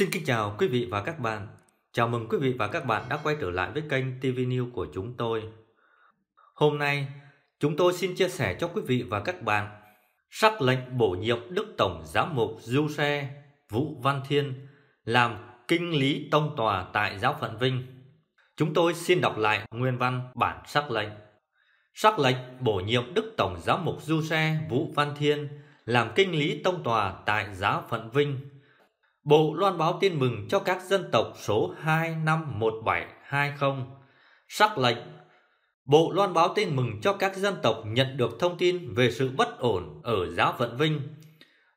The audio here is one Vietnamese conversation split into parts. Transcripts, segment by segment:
Xin kính chào quý vị và các bạn. Chào mừng quý vị và các bạn đã quay trở lại với kênh TV News của chúng tôi. Hôm nay, chúng tôi xin chia sẻ cho quý vị và các bạn sắc lệnh bổ nhiệm Đức Tổng Giám mục Du Xe Vũ Văn Thiên làm kinh lý tông tòa tại giáo phận Vinh. Chúng tôi xin đọc lại nguyên văn bản sắc lệnh. Sắc lệnh bổ nhiệm Đức Tổng Giám mục Du Xe Vũ Văn Thiên làm kinh lý tông tòa tại giáo phận Vinh Bộ loan báo tin mừng cho các dân tộc số 251720. Sắc lệnh Bộ loan báo tin mừng cho các dân tộc nhận được thông tin về sự bất ổn ở giáo vận Vinh.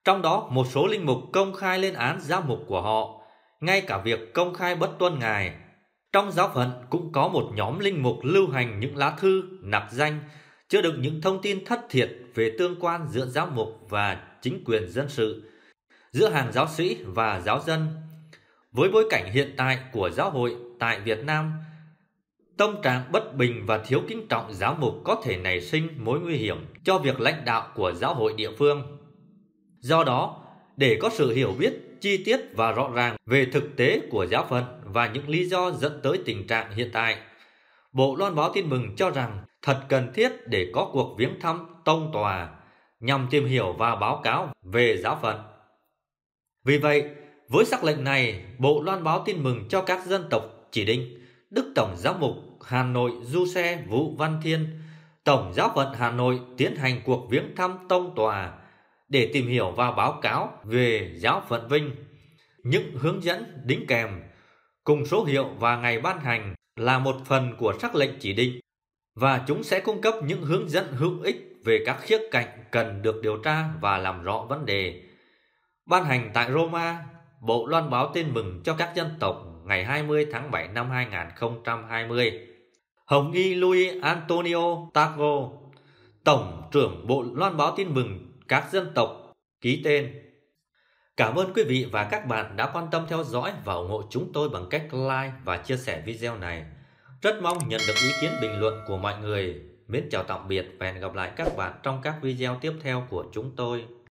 Trong đó một số linh mục công khai lên án giáo mục của họ, ngay cả việc công khai bất tuân ngài. Trong giáo phận cũng có một nhóm linh mục lưu hành những lá thư, nặc danh, chứa đựng những thông tin thất thiệt về tương quan giữa giáo mục và chính quyền dân sự, giữa hàng giáo sĩ và giáo dân. Với bối cảnh hiện tại của giáo hội tại Việt Nam, tâm trạng bất bình và thiếu kính trọng giáo mục có thể nảy sinh mối nguy hiểm cho việc lãnh đạo của giáo hội địa phương. Do đó, để có sự hiểu biết chi tiết và rõ ràng về thực tế của giáo phận và những lý do dẫn tới tình trạng hiện tại, Bộ Loan báo Tin mừng cho rằng thật cần thiết để có cuộc viếng thăm tông tòa nhằm tìm hiểu và báo cáo về giáo phận. Vì vậy, với sắc lệnh này, Bộ loan báo tin mừng cho các dân tộc chỉ định Đức Tổng Giáo mục Hà Nội Du Xe Vũ Văn Thiên, Tổng Giáo phận Hà Nội tiến hành cuộc viếng thăm tông tòa để tìm hiểu và báo cáo về giáo phận Vinh. Những hướng dẫn đính kèm cùng số hiệu và ngày ban hành là một phần của sắc lệnh chỉ định và chúng sẽ cung cấp những hướng dẫn hữu ích về các khía cạnh cần được điều tra và làm rõ vấn đề Ban hành tại Roma, Bộ loan báo tin mừng cho các dân tộc ngày 20 tháng 7 năm 2020. Hồng Y Louis Antonio Tago, Tổng trưởng Bộ loan báo tin mừng các dân tộc, ký tên. Cảm ơn quý vị và các bạn đã quan tâm theo dõi và ủng hộ chúng tôi bằng cách like và chia sẻ video này. Rất mong nhận được ý kiến bình luận của mọi người. Mến chào tạm biệt và hẹn gặp lại các bạn trong các video tiếp theo của chúng tôi.